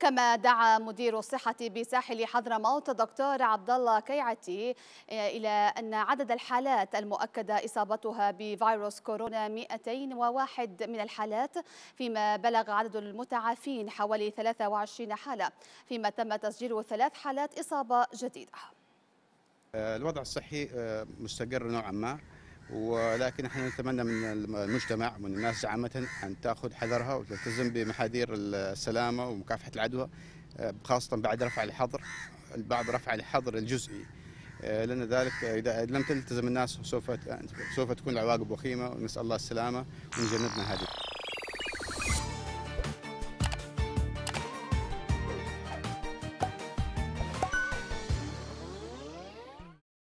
كما دعا مدير الصحة بساحل حضرموت الدكتور عبد الله كيعتي آه، إلى أن عدد الحالات المؤكدة إصابتها بفيروس كورونا 201 من الحالات فيما بلغ عدد المتعافين حوالي 23 حالة فيما تم تسجيل ثلاث حالات إصابة جديدة آه، الوضع الصحي آه، مستقر نوعا ما ولكن احنا نتمنى من المجتمع ومن الناس عامه ان تاخذ حذرها وتلتزم بمحاذير السلامه ومكافحه العدوى آه، خاصه بعد رفع الحظر البعض رفع الحظر الجزئي آه، لان ذلك اذا لم تلتزم الناس سوف سوف تكون العواقب وخيمه ونسال الله السلامه ونجنبنا هذه